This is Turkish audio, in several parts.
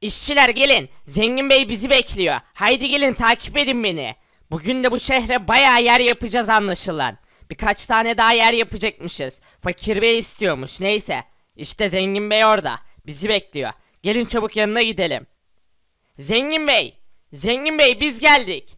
İşçiler gelin. Zengin Bey bizi bekliyor. Haydi gelin takip edin beni. Bugün de bu şehre bayağı yer yapacağız anlaşılan. Birkaç tane daha yer yapacakmışız. Fakir Bey istiyormuş neyse. İşte Zengin Bey orada. Bizi bekliyor. Gelin çabuk yanına gidelim. Zengin Bey. Zengin Bey biz geldik.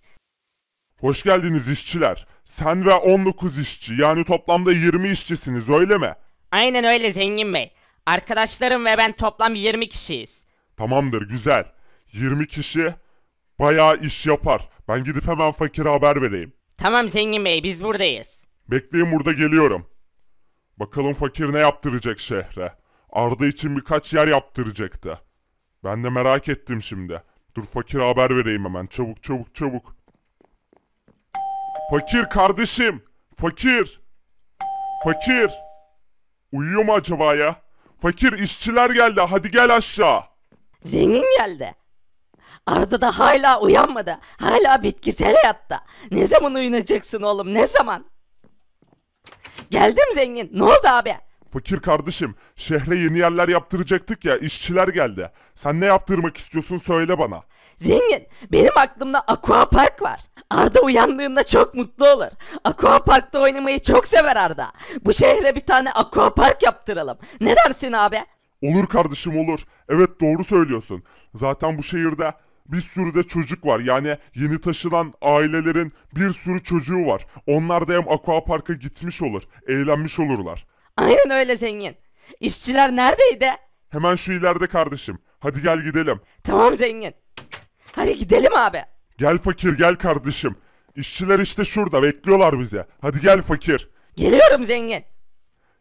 Hoş geldiniz işçiler. Sen ve 19 işçi yani toplamda 20 işçisiniz öyle mi? Aynen öyle Zengin Bey. Arkadaşlarım ve ben toplam 20 kişiyiz. Tamamdır güzel. 20 kişi bayağı iş yapar. Ben gidip hemen fakire haber vereyim. Tamam Zengin Bey biz buradayız. Bekleyin burada geliyorum. Bakalım fakir ne yaptıracak şehre. Arda için birkaç yer yaptıracaktı. Ben de merak ettim şimdi. Dur fakir haber vereyim hemen. Çabuk çabuk çabuk. Fakir kardeşim. Fakir. Fakir. Uyuyor mu acaba ya? Fakir işçiler geldi. Hadi gel aşağı. Zengin geldi. Arda da hala uyanmadı. Hala bitkisel hayatta. Ne zaman uyanacaksın oğlum ne zaman? Geldim zengin. Ne oldu abi? Fakir kardeşim, şehre yeni yerler yaptıracaktık ya, işçiler geldi. Sen ne yaptırmak istiyorsun söyle bana. Zengin, benim aklımda aqua park var. Arda uyandığında çok mutlu olur. Aqua parkta oynamayı çok sever Arda. Bu şehre bir tane aqua park yaptıralım. Ne dersin abi? Olur kardeşim olur. Evet doğru söylüyorsun. Zaten bu şehirde bir sürü de çocuk var. Yani yeni taşınan ailelerin bir sürü çocuğu var. Onlar da hem aquaparka gitmiş olur, eğlenmiş olurlar. Aynen öyle zengin. İşçiler neredeydi? Hemen şu ileride kardeşim. Hadi gel gidelim. Tamam zengin. Hadi gidelim abi. Gel fakir gel kardeşim. İşçiler işte şurada bekliyorlar bizi. Hadi gel fakir. Geliyorum zengin.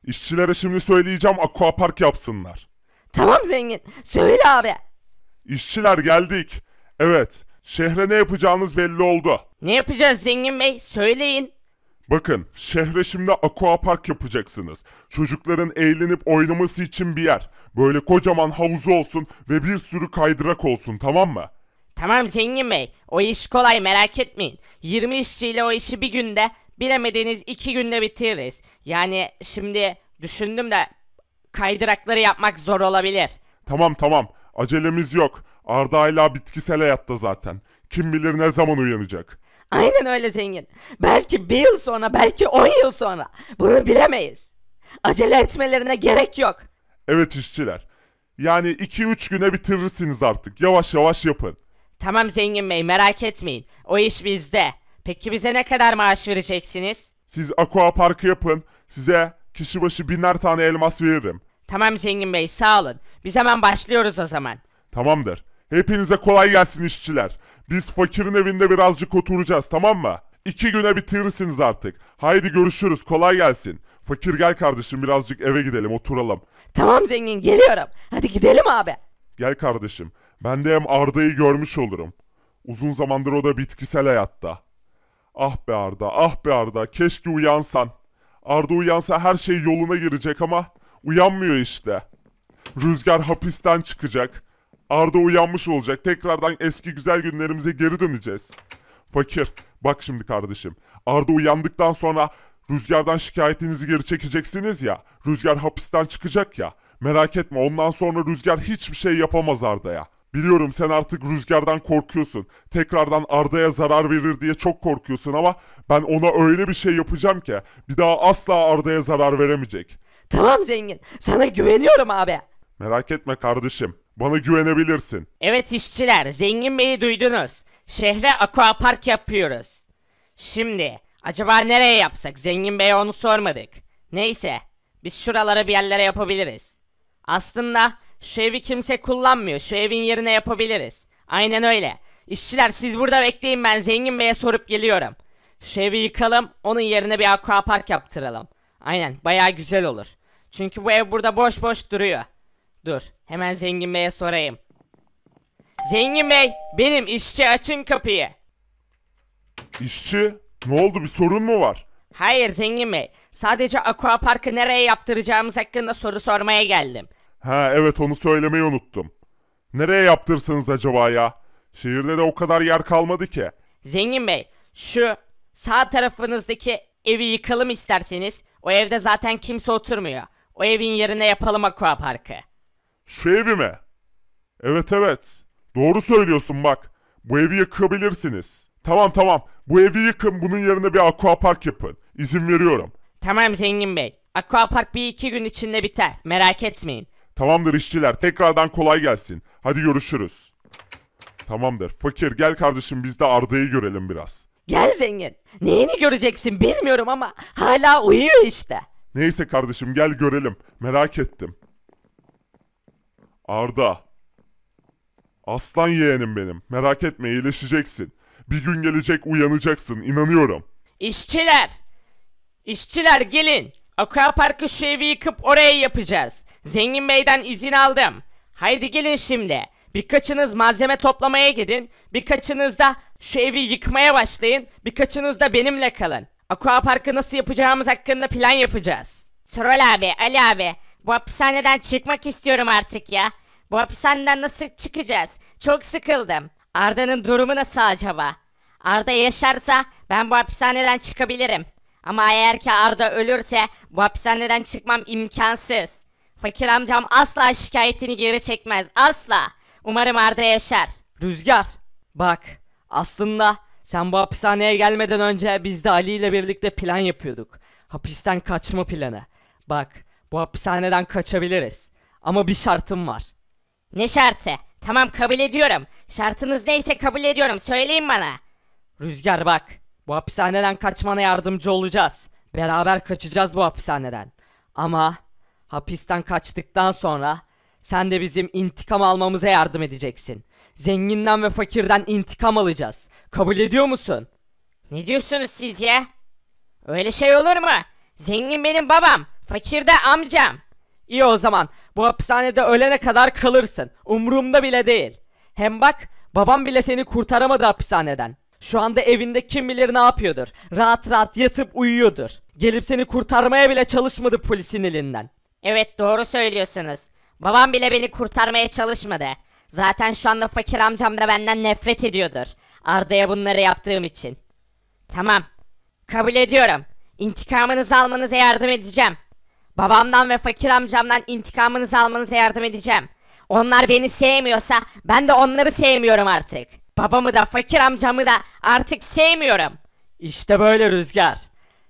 İşçilere şimdi söyleyeceğim aquapark yapsınlar. Tamam zengin. Söyle abi. İşçiler geldik. Evet. Şehre ne yapacağınız belli oldu. Ne yapacağız zengin bey? Söyleyin. Bakın şehre şimdi aquapark yapacaksınız. Çocukların eğlenip oynaması için bir yer. Böyle kocaman havuzu olsun ve bir sürü kaydırak olsun tamam mı? Tamam zengin bey. O iş kolay merak etmeyin. 20 işçiyle o işi bir günde bilemediğiniz iki günde bitiririz. Yani şimdi düşündüm de kaydırakları yapmak zor olabilir. Tamam tamam acelemiz yok. Arda hala bitkisel hayatta zaten. Kim bilir ne zaman uyanacak. Aynen öyle zengin. Belki bir yıl sonra belki on yıl sonra. Bunu bilemeyiz. Acele etmelerine gerek yok. Evet işçiler. Yani iki üç güne bitirirsiniz artık. Yavaş yavaş yapın. Tamam zengin bey merak etmeyin. O iş bizde. Peki bize ne kadar maaş vereceksiniz? Siz aqua parkı yapın. Size Kişi başı biner tane elmas veririm. Tamam Zengin Bey sağ olun. Biz hemen başlıyoruz o zaman. Tamamdır. Hepinize kolay gelsin işçiler. Biz fakirin evinde birazcık oturacağız tamam mı? İki güne bitirirsiniz artık. Haydi görüşürüz kolay gelsin. Fakir gel kardeşim birazcık eve gidelim oturalım. Tamam Zengin geliyorum. Hadi gidelim abi. Gel kardeşim. Ben de hem Arda'yı görmüş olurum. Uzun zamandır o da bitkisel hayatta. Ah be Arda, ah be Arda. Keşke uyansan. Arda uyansa her şey yoluna girecek ama uyanmıyor işte. Rüzgar hapisten çıkacak. Arda uyanmış olacak. Tekrardan eski güzel günlerimize geri döneceğiz. Fakir, bak şimdi kardeşim. Arda uyandıktan sonra Rüzgardan şikayetinizi geri çekeceksiniz ya. Rüzgar hapisten çıkacak ya. Merak etme ondan sonra Rüzgar hiçbir şey yapamaz Arda'ya. Biliyorum sen artık rüzgardan korkuyorsun. Tekrardan Arda'ya zarar verir diye çok korkuyorsun ama ben ona öyle bir şey yapacağım ki bir daha asla Arda'ya zarar veremeyecek. Tamam zengin. Sana güveniyorum abi. Merak etme kardeşim. Bana güvenebilirsin. Evet işçiler, Zengin Bey'i duydunuz. Şehre aquapark yapıyoruz. Şimdi, acaba nereye yapsak? Zengin Bey'e onu sormadık. Neyse, biz şuralara bir yerlere yapabiliriz. Aslında şu evi kimse kullanmıyor. Şu evin yerine yapabiliriz. Aynen öyle. İşçiler siz burada bekleyin ben Zengin Bey'e sorup geliyorum. Şu evi yıkalım onun yerine bir aqua park yaptıralım. Aynen baya güzel olur. Çünkü bu ev burada boş boş duruyor. Dur hemen Zengin Bey'e sorayım. Zengin Bey benim işçi açın kapıyı. İşçi ne oldu bir sorun mu var? Hayır Zengin Bey sadece aqua parkı nereye yaptıracağımız hakkında soru sormaya geldim. Ha evet onu söylemeyi unuttum. Nereye yaptırsınız acaba ya? Şehirde de o kadar yer kalmadı ki. Zengin Bey, şu sağ tarafınızdaki evi yıkalım isterseniz. O evde zaten kimse oturmuyor. O evin yerine yapalım aqua parkı. Şu evi mi? Evet evet. Doğru söylüyorsun bak. Bu evi yıkabilirsiniz. Tamam tamam. Bu evi yıkın bunun yerine bir aqua park yapın. İzin veriyorum. Tamam Zengin Bey. park bir iki gün içinde biter. Merak etmeyin. Tamamdır işçiler tekrardan kolay gelsin. Hadi görüşürüz. Tamamdır. Fakir gel kardeşim biz de Arda'yı görelim biraz. Gel zengin. Neyini göreceksin bilmiyorum ama hala uyuyor işte. Neyse kardeşim gel görelim. Merak ettim. Arda. Aslan yeğenim benim. Merak etme iyileşeceksin. Bir gün gelecek uyanacaksın inanıyorum. İşçiler. İşçiler gelin. Aquapark'ı şu evi yıkıp oraya yapacağız. Zengin Bey'den izin aldım. Haydi gelin şimdi. Birkaçınız malzeme toplamaya gidin. Birkaçınız da şu evi yıkmaya başlayın. Birkaçınız da benimle kalın. Aquaparkı nasıl yapacağımız hakkında plan yapacağız. Troll abi, Ali abi. Bu hapishaneden çıkmak istiyorum artık ya. Bu hapishaneden nasıl çıkacağız? Çok sıkıldım. Arda'nın durumu nasıl acaba? Arda yaşarsa ben bu hapishaneden çıkabilirim. Ama eğer ki Arda ölürse bu hapishaneden çıkmam imkansız. Fakir amcam asla şikayetini geri çekmez. Asla. Umarım Arda yaşar. Rüzgar. Bak. Aslında sen bu hapishaneye gelmeden önce biz de Ali ile birlikte plan yapıyorduk. Hapisten kaçma planı. Bak. Bu hapishaneden kaçabiliriz. Ama bir şartım var. Ne şartı? Tamam kabul ediyorum. Şartınız neyse kabul ediyorum. Söyleyin bana. Rüzgar bak. Bu hapishaneden kaçmana yardımcı olacağız. Beraber kaçacağız bu hapishaneden. Ama Hapisten kaçtıktan sonra sen de bizim intikam almamıza yardım edeceksin. Zenginden ve fakirden intikam alacağız. Kabul ediyor musun? Ne diyorsunuz siz ya? Öyle şey olur mu? Zengin benim babam, fakir de amcam. İyi o zaman bu hapishanede ölene kadar kalırsın. Umurumda bile değil. Hem bak babam bile seni kurtaramadı hapishaneden. Şu anda evinde kim bilir ne yapıyordur. Rahat rahat yatıp uyuyordur. Gelip seni kurtarmaya bile çalışmadı polisin elinden. Evet doğru söylüyorsunuz. Babam bile beni kurtarmaya çalışmadı. Zaten şu anda fakir amcam da benden nefret ediyordur. Arda'ya bunları yaptığım için. Tamam. Kabul ediyorum. İntikamınızı almanıza yardım edeceğim. Babamdan ve fakir amcamdan intikamınızı almanıza yardım edeceğim. Onlar beni sevmiyorsa ben de onları sevmiyorum artık. Babamı da fakir amcamı da artık sevmiyorum. İşte böyle Rüzgar.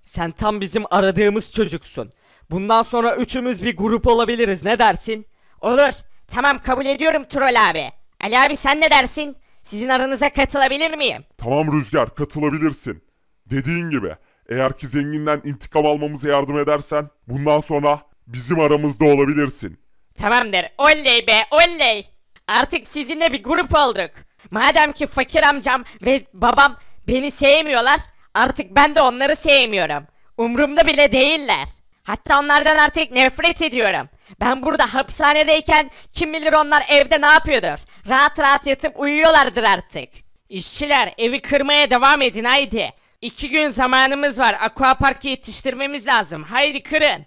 Sen tam bizim aradığımız çocuksun. Bundan sonra üçümüz bir grup olabiliriz ne dersin? Olur. Tamam kabul ediyorum troll abi. Ali abi sen ne dersin? Sizin aranıza katılabilir miyim? Tamam Rüzgar katılabilirsin. Dediğin gibi eğer ki zenginden intikam almamıza yardım edersen bundan sonra bizim aramızda olabilirsin. Tamamdır. Oley be oley. Artık sizinle bir grup olduk. Madem ki fakir amcam ve babam beni sevmiyorlar artık ben de onları sevmiyorum. Umrumda bile değiller. Hatta onlardan artık nefret ediyorum. Ben burada hapishanedeyken kim bilir onlar evde ne yapıyordur. Rahat rahat yatıp uyuyorlardır artık. İşçiler evi kırmaya devam edin haydi. İki gün zamanımız var. Aquapark'ı yetiştirmemiz lazım. Haydi kırın.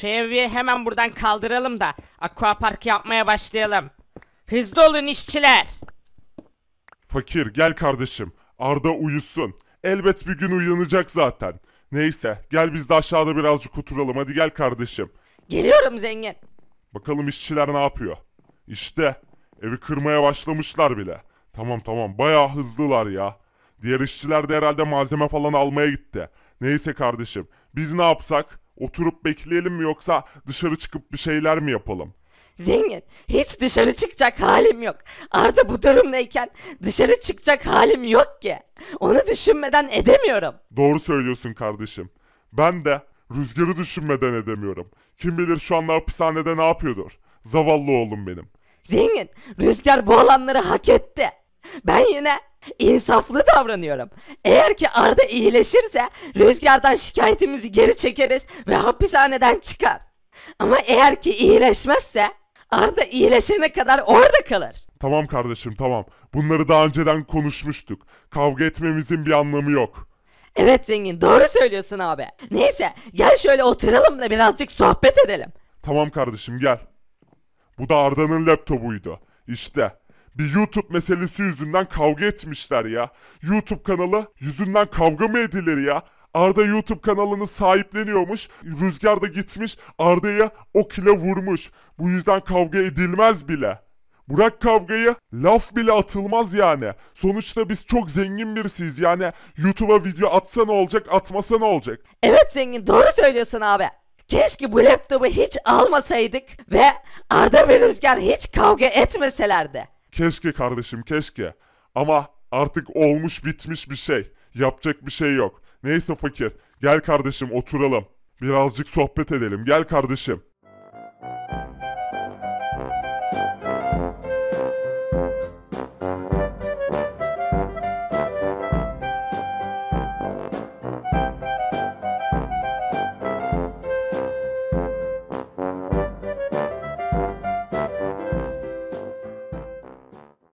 Şu evi hemen buradan kaldıralım da Aquapark'ı yapmaya başlayalım. Hızlı olun işçiler. Fakir gel kardeşim. Arda uyusun. Elbet bir gün uyanacak zaten. Neyse gel biz de aşağıda birazcık oturalım hadi gel kardeşim. Geliyorum zengin. Bakalım işçiler ne yapıyor. İşte evi kırmaya başlamışlar bile. Tamam tamam bayağı hızlılar ya. Diğer işçiler de herhalde malzeme falan almaya gitti. Neyse kardeşim biz ne yapsak? Oturup bekleyelim mi yoksa dışarı çıkıp bir şeyler mi yapalım? Zengin hiç dışarı çıkacak halim yok. Arda bu durumdayken dışarı çıkacak halim yok ki. Onu düşünmeden edemiyorum. Doğru söylüyorsun kardeşim. Ben de rüzgarı düşünmeden edemiyorum. Kim bilir şu anda hapishanede ne yapıyordur. Zavallı oğlum benim. Zengin rüzgar bu olanları hak etti. Ben yine insaflı davranıyorum. Eğer ki Arda iyileşirse rüzgardan şikayetimizi geri çekeriz ve hapishaneden çıkar. Ama eğer ki iyileşmezse Arda iyileşene kadar orada kalır. Tamam kardeşim tamam. Bunları daha önceden konuşmuştuk. Kavga etmemizin bir anlamı yok. Evet zengin doğru söylüyorsun abi. Neyse gel şöyle oturalım da birazcık sohbet edelim. Tamam kardeşim gel. Bu da Arda'nın laptopuydu. İşte bir YouTube meselesi yüzünden kavga etmişler ya. YouTube kanalı yüzünden kavga mı edilir ya? Arda YouTube kanalını sahipleniyormuş. Rüzgar da gitmiş Arda'ya o kile vurmuş. Bu yüzden kavga edilmez bile. Bırak kavgayı laf bile atılmaz yani. Sonuçta biz çok zengin birisiyiz yani YouTube'a video atsa ne olacak atmasa ne olacak? Evet zengin doğru söylüyorsun abi. Keşke bu laptopu hiç almasaydık ve Arda ve Rüzgar hiç kavga etmeselerdi. Keşke kardeşim keşke. Ama artık olmuş bitmiş bir şey. Yapacak bir şey yok. Neyse fakir gel kardeşim oturalım. Birazcık sohbet edelim gel kardeşim.